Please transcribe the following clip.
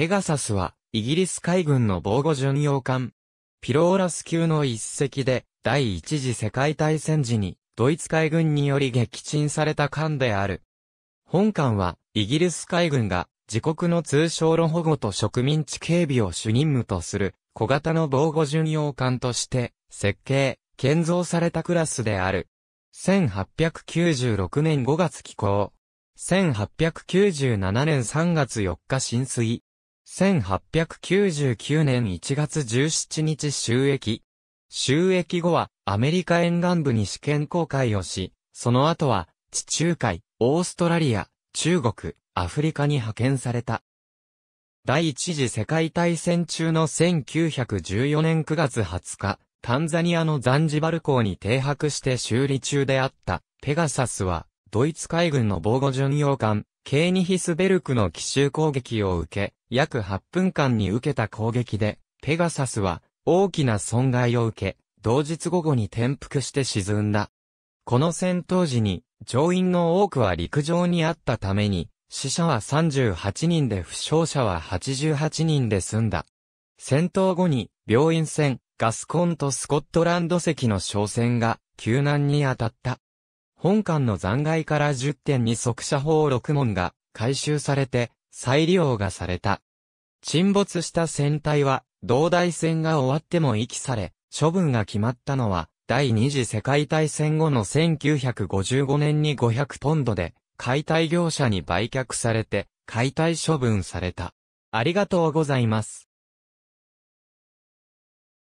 ペガサスは、イギリス海軍の防護巡洋艦。ピローラス級の一隻で、第一次世界大戦時に、ドイツ海軍により撃沈された艦である。本艦は、イギリス海軍が、自国の通商路保護と植民地警備を主任務とする、小型の防護巡洋艦として、設計、建造されたクラスである。1896年5月寄港。1897年3月4日浸水。1899年1月17日収益。収益後はアメリカ沿岸部に試験公開をし、その後は地中海、オーストラリア、中国、アフリカに派遣された。第一次世界大戦中の1914年9月20日、タンザニアのザンジバル港に停泊して修理中であったペガサスは、ドイツ海軍の防護巡洋艦、ケーニヒスベルクの奇襲攻撃を受け、約8分間に受けた攻撃で、ペガサスは大きな損害を受け、同日午後に転覆して沈んだ。この戦闘時に、乗員の多くは陸上にあったために、死者は38人で負傷者は88人で済んだ。戦闘後に、病院船、ガスコンとスコットランド席の商船が、救難に当たった。本館の残骸から10点に即射砲6門が回収されて再利用がされた。沈没した船体は、同大戦が終わっても遺棄され、処分が決まったのは、第二次世界大戦後の1955年に500ポンドで、解体業者に売却されて、解体処分された。ありがとうございます。